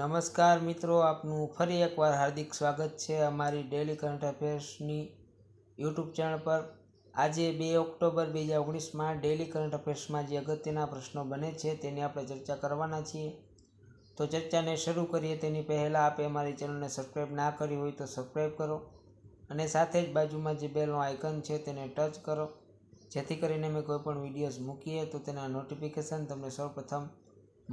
નમસ્કાર મિત્રો આપનું ફરી એકવાર હાર્દિક સ્વાગત છે અમારી ડેલી કરંટ અફેર્સની યુટ્યુબ ચેનલ પર આજે બે ઓક્ટોબર બે હજાર ઓગણીસમાં ડેલી કરંટ અફેર્સમાં જે અગત્યના પ્રશ્નો બને છે તેની આપણે ચર્ચા કરવાના છીએ તો ચર્ચાને શરૂ કરીએ તેની પહેલાં આપે અમારી ચેનલને સબસ્ક્રાઈબ ના કરી હોય તો સબસ્ક્રાઈબ કરો અને સાથે જ બાજુમાં જે બેલનો આઇકન છે તેને ટચ કરો જેથી કરીને અમે કોઈપણ વિડીયોઝ મૂકીએ તો તેના નોટિફિકેશન તમને સૌપ્રથમ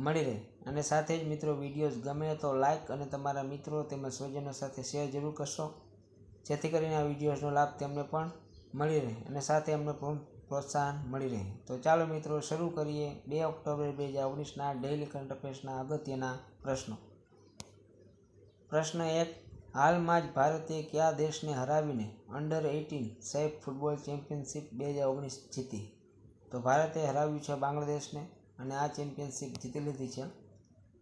મળી રહે અને સાથે જ મિત્રો વિડીયોઝ ગમે તો લાઇક અને તમારા મિત્રો તેમજ સ્વજનો સાથે શેર જરૂર કરશો જેથી કરીને આ વિડીયોઝનો લાભ તેમને પણ મળી રહે અને સાથે અમને પ્રોત્સાહન મળી રહે તો ચાલો મિત્રો શરૂ કરીએ બે ઓક્ટોબર બે હજાર ઓગણીસના ડેઇલી કરંટ અફેર્સના અગત્યના પ્રશ્નો પ્રશ્ન એક હાલમાં જ ભારતે કયા દેશને હરાવીને under eighteen SAFF football championship બે હજાર ઓગણીસ જીતી તો ભારતે હરાવ્યું છે બાંગ્લાદેશને અને આ ચેમ્પિયનશિપ જીતી લીધી છે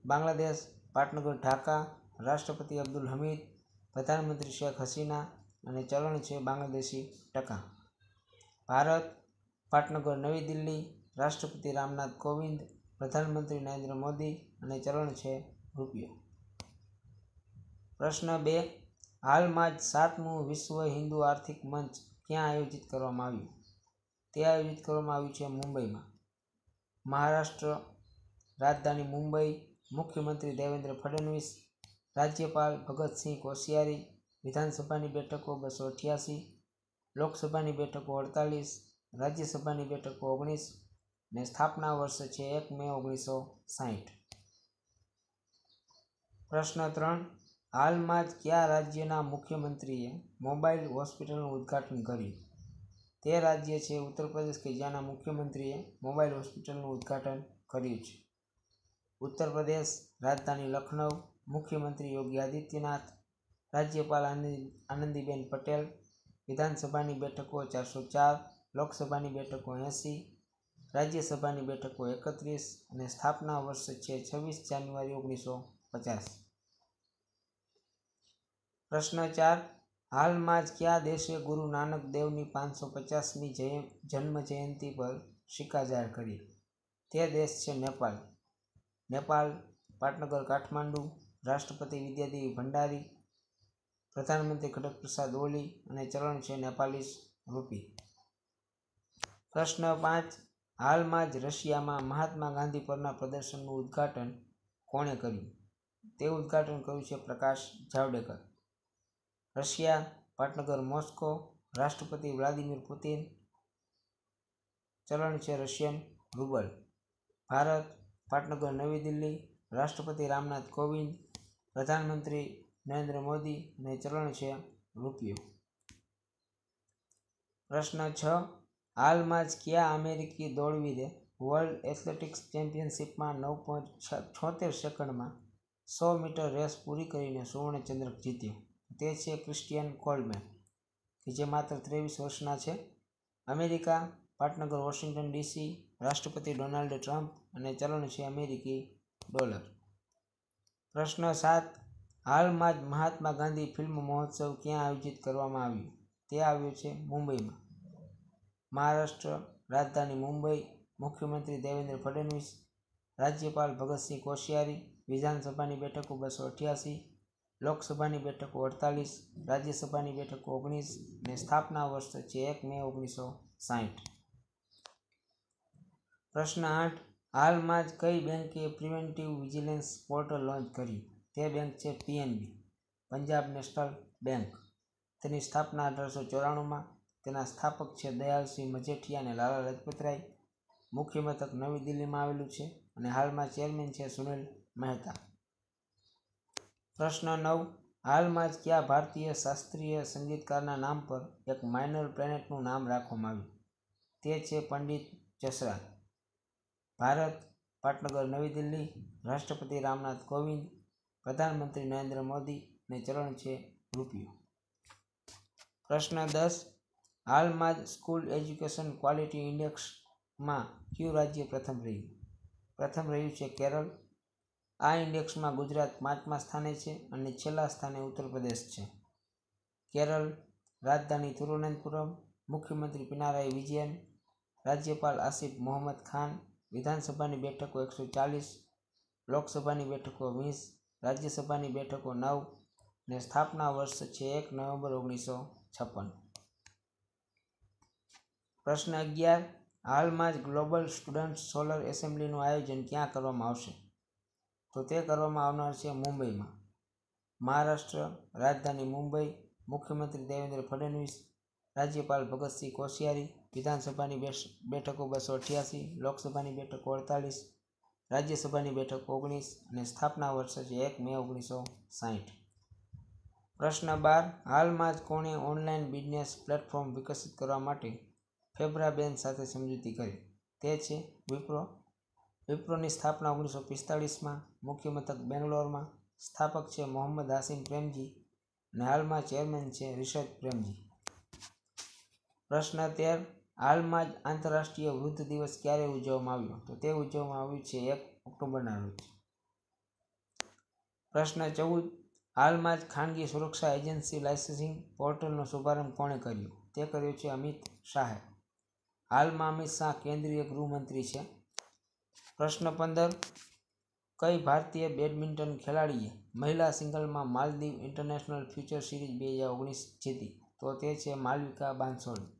બાંગ્લાદેશ પાટનગર ઢાકા રાષ્ટ્રપતિ અબ્દુલ હમીદ પ્રધાનમંત્રી શેખ હસીના અને ચલણ છે બાંગ્લાદેશી ટકા ભારત પાટનગર નવી દિલ્હી રાષ્ટ્રપતિ રામનાથ કોવિંદ પ્રધાનમંત્રી નરેન્દ્ર મોદી અને ચલણ છે રૂપિયો પ્રશ્ન બે હાલમાં જ સાતમું વિશ્વ હિન્દુ આર્થિક મંચ ક્યાં આયોજિત કરવામાં આવ્યું તે આયોજિત કરવામાં આવ્યું છે મુંબઈમાં મહારાષ્ટ્ર રાજધાની મુંબઈ મુખ્યમંત્રી દેવેન્દ્ર ફડણવીસ રાજ્યપાલ ભગતસિંહ કોશિયારી વિધાનસભાની બેઠકો બસો અઠ્યાસી લોકસભાની બેઠકો અડતાલીસ રાજ્યસભાની બેઠકો ઓગણીસ ને સ્થાપના વર્ષ છે એક મે ઓગણીસો સાહીઠ પ્રશ્ન ત્રણ હાલમાં જ કયા રાજ્યના મુખ્યમંત્રીએ મોબાઈલ હોસ્પિટલનું ઉદ્ઘાટન કર્યું તે રાજ્ય છે ઉત્તર પ્રદેશ કે જ્યાંના મુખ્યમંત્રીએ મોબાઈલ હોસ્પિટલનું ઉદ્ઘાટન કર્યું છે ઉત્તર પ્રદેશ રાજધાની લખનઉ મુખ્યમંત્રી યોગી આદિત્યનાથ રાજ્યપાલ આનંદીબેન પટેલ વિધાનસભાની બેઠકો ચારસો ચાર લોકસભાની બેઠકો એંસી રાજ્યસભાની બેઠકો એકત્રીસ અને સ્થાપના વર્ષ છે છવ્વીસ જાન્યુઆરી ઓગણીસો પચાસ પ્રશ્ન ચાર હાલમાં જ કયા દેશે ગુરુ નાનક દેવની પાંચસો પચાસમી જન્મ જયંતિ પર સિક્કા જાહેર કરી તે દેશ છે નેપાળ નેપાળ પાટનગર કાઠમાંડુ રાષ્ટ્રપતિ વિદ્યાદેવી ભંડારી પ્રધાનમંત્રી ખડક પ્રસાદ ઓલી અને ચલણ છે નેપાલીસ રૂપી પ્રશ્ન પાંચ હાલમાં જ રશિયામાં મહાત્મા ગાંધી પરના પ્રદર્શનનું ઉદ્ઘાટન કોણે કર્યું તે ઉદ્ઘાટન કર્યું છે પ્રકાશ જાવડેકર રશિયા પાટનગર મોસ્કો રાષ્ટ્રપતિ વ્લાદિમીર પુતિન ચલણ છે રશિયન રૂબલ ભારત પાટનગર નવી દિલ્હી રાષ્ટ્રપતિ રામનાથ કોવિંદ પ્રધાનમંત્રી નરેન્દ્ર મોદી અને ચલણ છે રૂપિયો પ્રશ્ન છ હાલમાં જ ક્યાં અમેરિકી દોડવીદે વર્લ્ડ એથ્લેટિક્સ ચેમ્પિયનશિપમાં નવ પોઈન્ટ છોતેર સેકન્ડમાં સો મીટર રેસ પૂરી કરીને સુવર્ણચંદ્રક જીત્યો તે છે ક્રિસ્ટિયન કોલ્ડમેન કે જે માત્ર ત્રેવીસ વર્ષના છે અમેરિકા પાટનગર વોશિંગ્ટન ડીસી રાષ્ટ્રપતિ ડોનાલ્ડ ટ્રમ્પ અને ચલણ છે અમેરિકી ડોલર પ્રશ્ન સાત હાલમાં જ મહાત્મા ગાંધી ફિલ્મ મહોત્સવ ક્યાં આયોજિત કરવામાં આવ્યું તે આવ્યું છે મુંબઈમાં મહારાષ્ટ્ર રાજધાની મુંબઈ મુખ્યમંત્રી દેવેન્દ્ર ફડણવીસ રાજ્યપાલ ભગતસિંહ કોશિયારી વિધાનસભાની બેઠકો બસો અઠ્યાસી લોકસભાની બેઠકો અડતાલીસ રાજ્યસભાની બેઠકો ઓગણીસ ને સ્થાપના વર્ષ છે એક મે ઓગણીસો સાહીઠ પ્રશ્ન આઠ હાલમાં જ કઈ બેંકે પ્રિવેન્ટિવ વિજિલન્સ પોર્ટલ લોન્ચ કરી તે બેંક છે પીએનબી પંજાબ નેશનલ બેંક તેની સ્થાપના અઢારસો ચોરાણુંમાં તેના સ્થાપક છે દયાલસિંહ મજેઠિયા અને લાલા લજપતરાય મુખ્ય મથક નવી દિલ્હીમાં આવેલું છે અને હાલમાં ચેરમેન છે સુનિલ મહેતા પ્રશ્ન નવ હાલમાં જ કયા ભારતીય શાસ્ત્રીય સંગીતકારના નામ પર એક માઇનર પ્લેનેટનું નામ રાખવામાં આવ્યું તે છે પંડિત જસરાજ ભારત પાટનગર નવી દિલ્હી રાષ્ટ્રપતિ રામનાથ કોવિંદ પ્રધાનમંત્રી નરેન્દ્ર મોદી અને ચલણ છે રૂપિયો પ્રશ્ન દસ હાલમાં જ સ્કૂલ એજ્યુકેશન ક્વોલિટી ઇન્ડેક્સમાં કયું રાજ્ય પ્રથમ રહ્યું પ્રથમ રહ્યું છે કેરળ આ ઇન્ડેક્સમાં ગુજરાત પાંચમા સ્થાને છે અને છેલ્લા સ્થાને ઉત્તર પ્રદેશ છે કેરળ રાજધાની તિરુવનંતપુરમ મુખ્યમંત્રી પિનારાય વિજયન રાજ્યપાલ આસિફ મોહમ્મદ ખાન વિધાનસભાની બેઠકો એકસો ચાલીસ લોકસભાની બેઠકો વીસ રાજ્યસભાની બેઠકો નવ ને સ્થાપના વર્ષ છે એક નવેમ્બર ઓગણીસો છપ્પન પ્રશ્ન અગિયાર હાલમાં જ ગ્લોબલ સ્ટુડન્ટ સોલર એસેમ્બલીનું આયોજન ક્યાં કરવામાં આવશે તો તે કરવામાં આવનાર છે મુંબઈમાં મહારાષ્ટ્ર રાજધાની મુંબઈ મુખ્યમંત્રી દેવેન્દ્ર ફડણવીસ રાજ્યપાલ ભગતસિંહ કોશિયારી વિધાનસભાની બેઠકો બસો અઠ્યાસી લોકસભાની બેઠકો અડતાલીસ રાજ્યસભાની બેઠક ઓગણીસ અને સ્થાપના વર્ષ છે એક મે ઓગણીસો સાહીઠ પ્રશ્ન બાર હાલમાં જ કોણે ઓનલાઈન બિઝનેસ પ્લેટફોર્મ વિકસિત કરવા માટે ફેબ્રાબેન સાથે સમજૂતી કરી તે છે વિપ્રો વિપ્રોની સ્થાપના ઓગણીસો પિસ્તાળીસમાં મુખ્ય મથક બેંગ્લોરમાં સ્થાપક છે મોહમ્મદ હાસિમ પ્રેમજી અને હાલમાં ચેરમેન છે રિષદ પ્રેમજી પ્રશ્ન તેર હાલમાં જ આંતરરાષ્ટ્રીય વૃદ્ધ દિવસ ક્યારે ઉજવવામાં આવ્યો તો તે ઉજવવામાં આવ્યું છે એક ઓક્ટોબરના રોજ પ્રશ્ન ચૌદ હાલમાં જ ખાનગી સુરક્ષા એજન્સી લાઇસન્સિંગ પોર્ટલનો શુભારંભ કોણે કર્યો તે કર્યો છે અમિત શાહે હાલમાં અમિત શાહ કેન્દ્રીય ગૃહમંત્રી છે પ્રશ્ન પંદર કઈ ભારતીય બેડમિન્ટન ખેલાડીએ મહિલા સિંગલમાં માલદીવ ઇન્ટરનેશનલ ફ્યુચર સિરીઝ બે હજાર ઓગણીસ જીતી તો તે છે માલવિકા બાંસોળી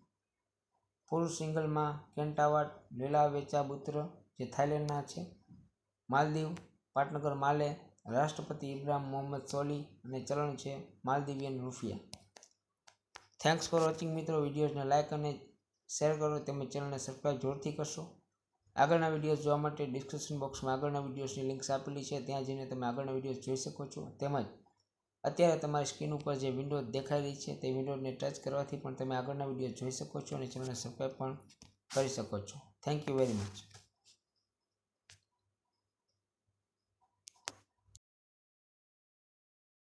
પુરુષ સિંગલમાં કેન્ટાવાટ લેલાવેચાબુત્ર જે થાઇલેન્ડના છે માલદીવ પાટનગર માલે રાષ્ટ્રપતિ ઇબ્રાહિમ મોહમ્મદ સોલી અને ચલણ છે Maldivian rufiyaa thanks for watching મિત્રો વિડીયોઝને લાઇક અને શેર કરો તેમજ ચેનલને સબસ્ક્રાઈબ જોરથી કરશો આગળના વિડીયોઝ જોવા માટે ડિસ્ક્રિપ્શન બોક્સમાં આગળના વિડીયોઝની લિંક્સ આપેલી છે ત્યાં જઈને તમે આગળના વિડીયોઝ જોઈ શકો છો તેમજ અત્યારે તમારી સ્ક્રીન ઉપર જે વિન્ડો દેખાઈ રહી છે તે વિન્ડોને ટચ કરવાથી પણ તમે આગળના વિડીયો જોઈ શકો છો અને ચેનલને સબસ્ક્રાઈબ પણ કરી શકો છો થેન્ક યુ વેરી મચ